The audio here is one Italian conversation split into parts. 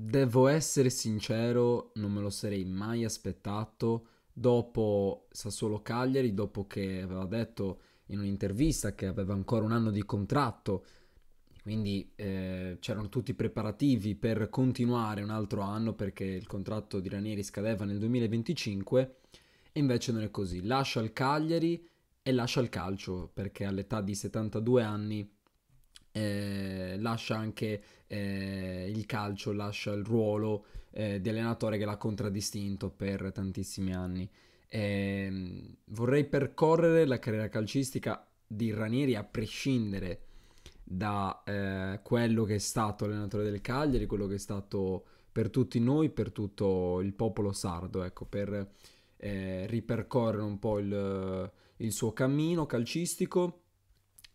devo essere sincero, non me lo sarei mai aspettato dopo Sassuolo Cagliari, dopo che aveva detto in un'intervista che aveva ancora un anno di contratto, quindi eh, c'erano tutti i preparativi per continuare un altro anno perché il contratto di Ranieri scadeva nel 2025 e invece non è così. Lascia il Cagliari e lascia il calcio perché all'età di 72 anni eh, lascia anche eh, il calcio, lascia il ruolo eh, di allenatore che l'ha contraddistinto per tantissimi anni. Ehm, vorrei percorrere la carriera calcistica di Ranieri a prescindere da eh, quello che è stato allenatore del Cagliari, quello che è stato per tutti noi, per tutto il popolo sardo, ecco, per eh, ripercorrere un po' il, il suo cammino calcistico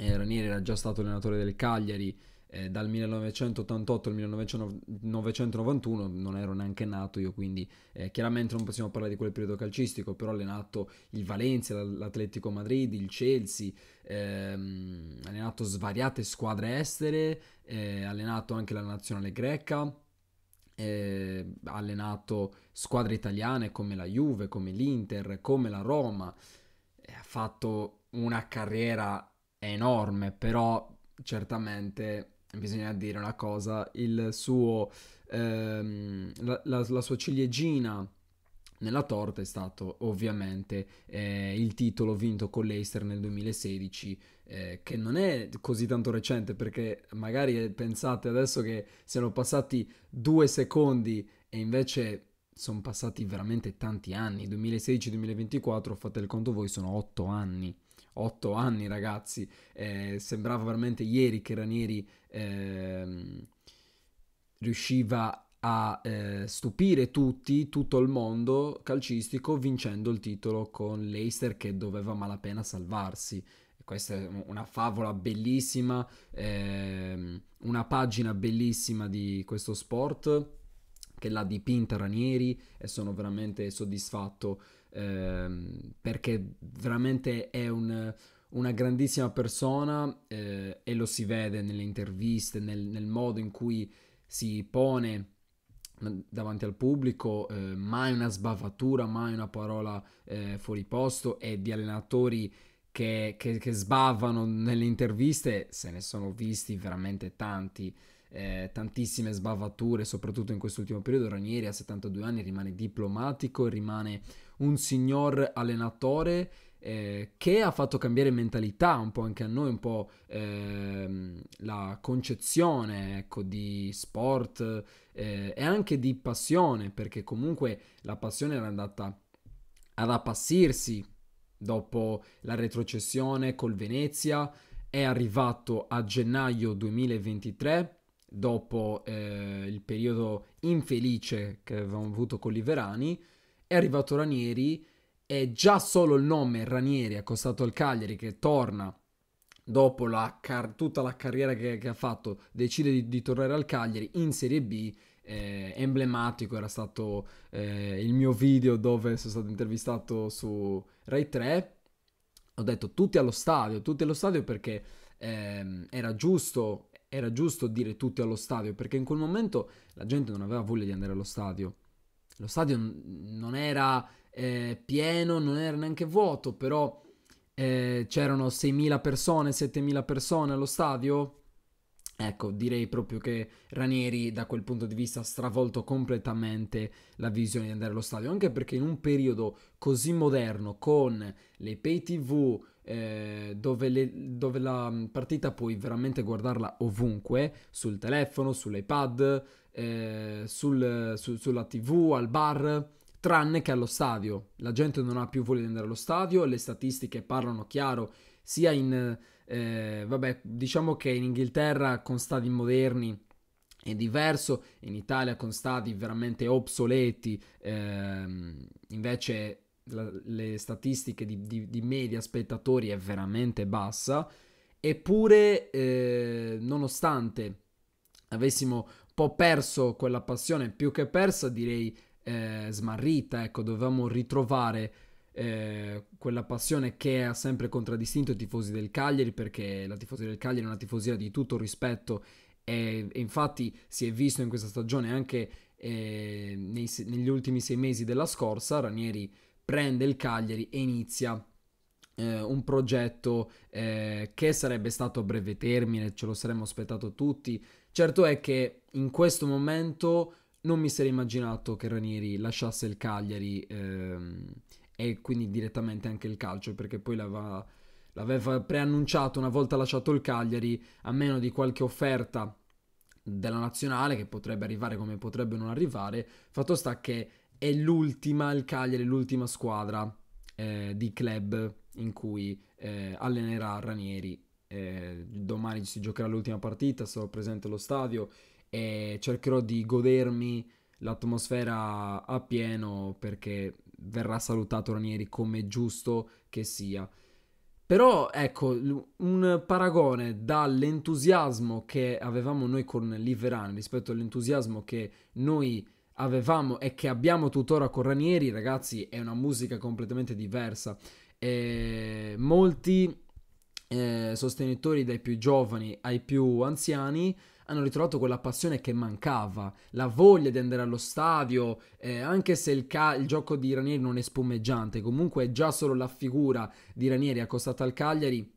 eh, Ranieri era già stato allenatore del Cagliari eh, dal 1988 al 1991, non ero neanche nato io, quindi eh, chiaramente non possiamo parlare di quel periodo calcistico, però ha allenato il Valencia, l'Atletico Madrid, il Chelsea, ehm, ha allenato svariate squadre estere, eh, ha allenato anche la nazionale greca. Eh, allenato squadre italiane come la Juve, come l'Inter, come la Roma, ha fatto una carriera è enorme, però certamente bisogna dire una cosa, il suo, ehm, la, la, la, sua ciliegina nella torta è stato ovviamente eh, il titolo vinto con l'Eister nel 2016, eh, che non è così tanto recente perché magari pensate adesso che siano passati due secondi e invece sono passati veramente tanti anni, 2016-2024 fate il conto voi sono otto anni. 8 anni ragazzi, eh, sembrava veramente ieri che Ranieri eh, riusciva a eh, stupire tutti, tutto il mondo calcistico, vincendo il titolo con l'Eister che doveva malapena salvarsi. Questa è una favola bellissima, ehm, una pagina bellissima di questo sport che l'ha dipinta Ranieri e sono veramente soddisfatto ehm, perché veramente è un, una grandissima persona eh, e lo si vede nelle interviste, nel, nel, modo in cui si pone davanti al pubblico, eh, mai una sbavatura, mai una parola eh, fuori posto e di allenatori che, che, che, sbavano nelle interviste se ne sono visti veramente tanti. Eh, tantissime sbavature, soprattutto in quest'ultimo periodo. Ranieri a 72 anni rimane diplomatico, rimane un signor allenatore eh, che ha fatto cambiare mentalità un po' anche a noi, un po' ehm, la concezione ecco, di sport eh, e anche di passione, perché comunque la passione era andata ad appassirsi dopo la retrocessione col Venezia, è arrivato a gennaio 2023 dopo eh, il periodo infelice che avevamo avuto con Liverani è arrivato Ranieri e già solo il nome Ranieri accostato al Cagliari che torna dopo la car- tutta la carriera che, che ha fatto, decide di, di, tornare al Cagliari in Serie B. Eh, emblematico era stato eh, il mio video dove sono stato intervistato su Rai 3. Ho detto tutti allo stadio, tutti allo stadio perché ehm, era, giusto, era giusto dire tutti allo stadio perché in quel momento la gente non aveva voglia di andare allo stadio lo stadio non era eh, pieno, non era neanche vuoto, però eh, c'erano 6.000 persone, 7.000 persone allo stadio. Ecco, direi proprio che Ranieri da quel punto di vista ha stravolto completamente la visione di andare allo stadio, anche perché in un periodo così moderno con le pay tv, eh, dove, le, dove, la mm, partita puoi veramente guardarla ovunque, sul telefono, sull'iPad, eh, sul, su, sulla tv, al bar, tranne che allo stadio. La gente non ha più voglia di andare allo stadio, le statistiche parlano chiaro, sia in, eh, vabbè, diciamo che in Inghilterra con stadi moderni è diverso, in Italia con stadi veramente obsoleti, ehm, invece la, le statistiche di, di, di, media spettatori è veramente bassa, eppure eh, nonostante avessimo po' perso quella passione, più che persa direi eh, smarrita, ecco, dovevamo ritrovare eh, quella passione che ha sempre contraddistinto i tifosi del Cagliari, perché la tifosi del Cagliari è una tifosia di tutto rispetto e, e infatti si è visto in questa stagione anche eh, nei, negli ultimi sei mesi della scorsa, Ranieri prende il Cagliari e inizia eh, un progetto eh, che sarebbe stato a breve termine, ce lo saremmo aspettato tutti, Certo è che in questo momento non mi sarei immaginato che Ranieri lasciasse il Cagliari ehm, e quindi direttamente anche il calcio, perché poi l'aveva, l'aveva preannunciato una volta lasciato il Cagliari, a meno di qualche offerta della nazionale che potrebbe arrivare come potrebbe non arrivare, fatto sta che è l'ultima, il Cagliari, l'ultima squadra eh, di club in cui eh, allenerà Ranieri eh, domani si giocherà l'ultima partita, sarò presente allo stadio e cercherò di godermi l'atmosfera a pieno perché verrà salutato Ranieri come giusto che sia. Però ecco, un paragone dall'entusiasmo che avevamo noi con Liveran rispetto all'entusiasmo che noi avevamo e che abbiamo tuttora con Ranieri, ragazzi, è una musica completamente diversa. E eh, molti eh, sostenitori dai più giovani ai più anziani hanno ritrovato quella passione che mancava, la voglia di andare allo stadio, eh, anche se il, ca- il, gioco di Ranieri non è spumeggiante, comunque già solo la figura di Ranieri accostata al Cagliari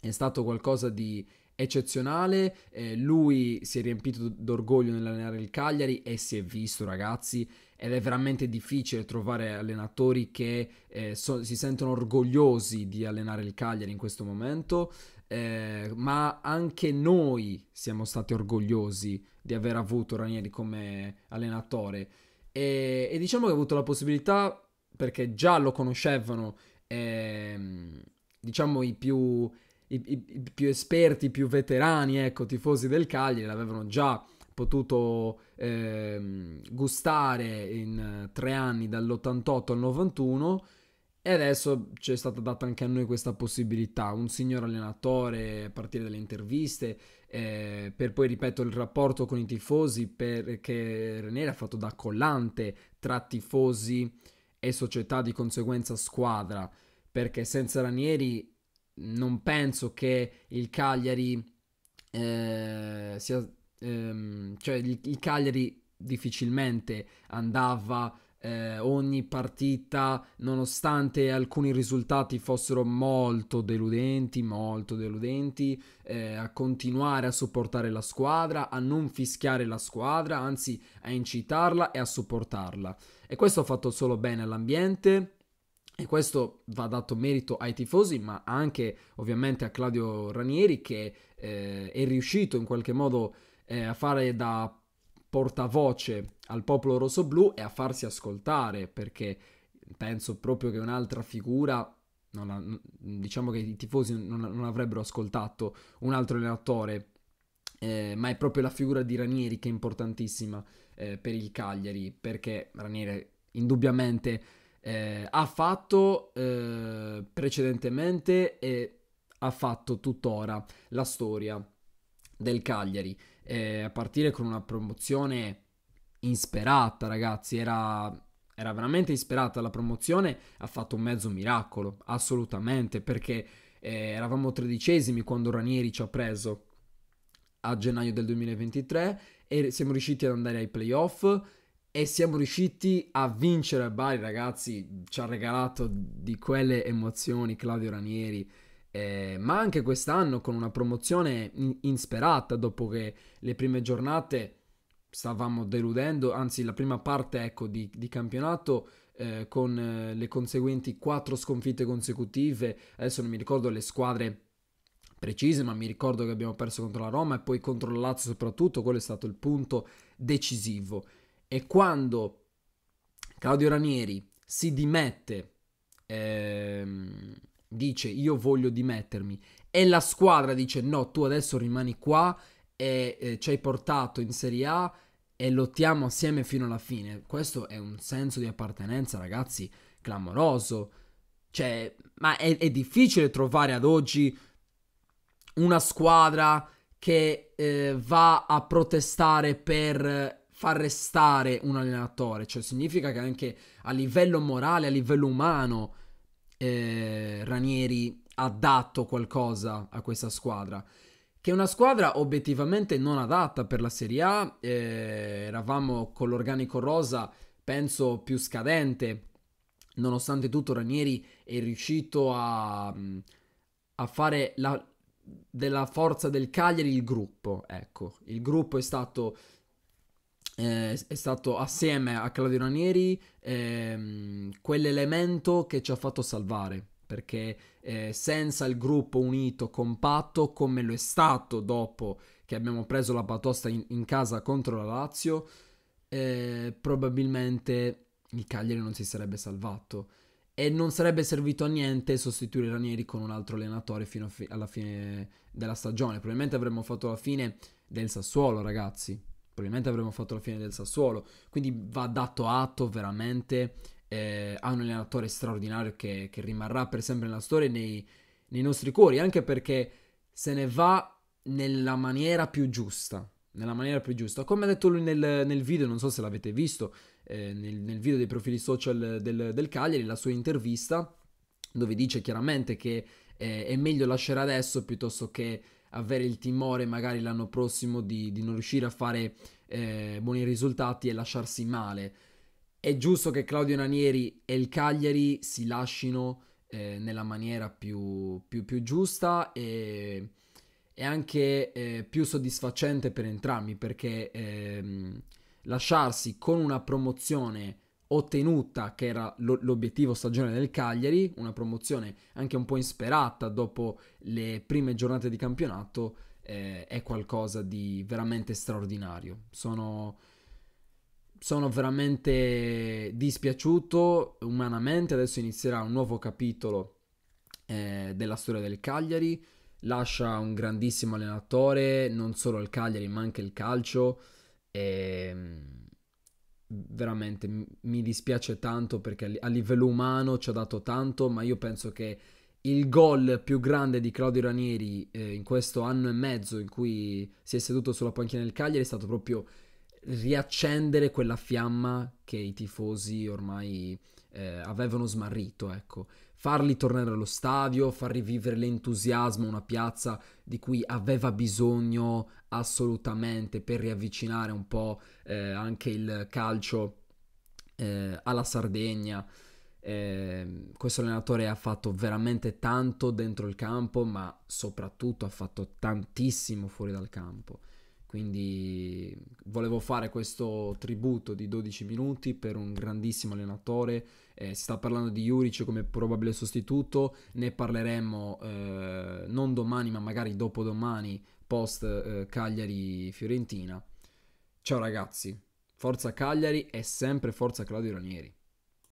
è stato qualcosa di eccezionale, eh, lui si è riempito d'orgoglio nell'allenare il Cagliari e si è visto ragazzi, ed è veramente difficile trovare allenatori che eh, so, si sentono orgogliosi di allenare il Cagliari in questo momento, eh, ma anche noi siamo stati orgogliosi di aver avuto Ranieri come allenatore e, e diciamo che ha avuto la possibilità perché già lo conoscevano ehm, diciamo i più, i, i, i più esperti, i più veterani, ecco, tifosi del Cagliari l'avevano già potuto eh, gustare in eh, tre anni dall'88 al 91 e adesso ci è stata data anche a noi questa possibilità, un signor allenatore a partire dalle interviste, eh, per poi ripeto il rapporto con i tifosi perché Ranieri ha fatto da collante tra tifosi e società di conseguenza squadra, perché senza Ranieri non penso che il Cagliari eh, sia ehm, cioè il, il, Cagliari difficilmente andava eh, ogni partita nonostante alcuni risultati fossero molto deludenti, molto deludenti, eh, a continuare a supportare la squadra, a non fischiare la squadra, anzi a incitarla e a supportarla E questo ha fatto solo bene all'ambiente. E questo va dato merito ai tifosi, ma anche ovviamente a Claudio Ranieri che eh, è riuscito in qualche modo eh, a fare da portavoce al popolo rossoblù e a farsi ascoltare, perché penso proprio che un'altra figura, ha, diciamo che i tifosi non, non, avrebbero ascoltato un altro allenatore, eh, ma è proprio la figura di Ranieri che è importantissima eh, per il Cagliari, perché Ranieri indubbiamente eh, ha fatto eh, precedentemente e ha fatto tuttora la storia del Cagliari eh, a partire con una promozione insperata, ragazzi, era, era veramente insperata la promozione, ha fatto un mezzo miracolo, assolutamente, perché eh, eravamo tredicesimi quando Ranieri ci ha preso a gennaio del 2023 e siamo riusciti ad andare ai playoff e siamo riusciti a vincere il Bari, ragazzi, ci ha regalato di quelle emozioni Claudio Ranieri eh, ma anche quest'anno con una promozione in- insperata dopo che le prime giornate stavamo deludendo, anzi la prima parte ecco, di, di campionato eh, con eh, le conseguenti quattro sconfitte consecutive, adesso non mi ricordo le squadre precise, ma mi ricordo che abbiamo perso contro la Roma e poi contro il Lazio soprattutto, quello è stato il punto decisivo. E quando Claudio Ranieri si dimette ehm, dice io voglio dimettermi e la squadra dice no, tu adesso rimani qua e eh, ci hai portato in Serie A e lottiamo assieme fino alla fine. Questo è un senso di appartenenza, ragazzi, clamoroso. Cioè, ma è, è difficile trovare ad oggi una squadra che eh, va a protestare per far restare un allenatore, cioè significa che anche a livello morale, a livello umano, eh, Ranieri ha dato qualcosa a questa squadra. Che è una squadra obiettivamente non adatta per la Serie A, eh, eravamo con l'organico rosa, penso, più scadente. Nonostante tutto, Ranieri è riuscito a, a fare la, della forza del Cagliari il gruppo. Ecco, il gruppo è stato eh, è stato assieme a Claudio Ranieri ehm, quell'elemento che ci ha fatto salvare perché eh, senza il gruppo unito, compatto, come lo è stato dopo che abbiamo preso la patosta in, in casa contro la Lazio, eh, probabilmente il Cagliari non si sarebbe salvato e non sarebbe servito a niente sostituire Ranieri con un altro allenatore fino fi- alla fine della stagione. Probabilmente avremmo fatto la fine del Sassuolo, ragazzi probabilmente avremmo fatto la fine del Sassuolo. Quindi va dato atto veramente eh, a un allenatore straordinario che, che, rimarrà per sempre nella storia e nei, nei nostri cuori, anche perché se ne va nella maniera più giusta. Nella maniera più giusta, come ha detto lui nel, nel video, non so se l'avete visto, eh, nel, nel, video dei profili social del, del, Cagliari, la sua intervista, dove dice chiaramente che eh, è meglio lasciare adesso piuttosto che avere il timore magari l'anno prossimo di, di non riuscire a fare eh, buoni risultati e lasciarsi male. È giusto che Claudio Nanieri e il Cagliari si lasciano eh, nella maniera più, più, più giusta e, e anche eh, più soddisfacente per entrambi perché ehm, lasciarsi con una promozione ottenuta, che era l'obiettivo stagione del Cagliari, una promozione anche un po' insperata dopo le prime giornate di campionato, eh, è qualcosa di veramente straordinario. Sono, sono veramente dispiaciuto umanamente, adesso inizierà un nuovo capitolo eh, della storia del Cagliari, lascia un grandissimo allenatore, non solo al Cagliari ma anche il calcio. E ehm, veramente mi dispiace tanto perché a livello umano ci ha dato tanto, ma io penso che il gol più grande di Claudio Ranieri eh, in questo anno e mezzo in cui si è seduto sulla panchina del Cagliari è stato proprio riaccendere quella fiamma che i tifosi ormai eh, avevano smarrito, ecco farli tornare allo stadio, far rivivere l'entusiasmo a una piazza di cui aveva bisogno assolutamente per riavvicinare un po' eh, anche il calcio eh, alla Sardegna. Eh, questo allenatore ha fatto veramente tanto dentro il campo, ma soprattutto ha fatto tantissimo fuori dal campo. Quindi volevo fare questo tributo di 12 minuti per un grandissimo allenatore. Eh, si sta parlando di Juric come probabile sostituto, ne parleremo eh, non domani ma magari dopodomani post eh, Cagliari-Fiorentina. Ciao ragazzi, forza Cagliari e sempre forza Claudio Ranieri.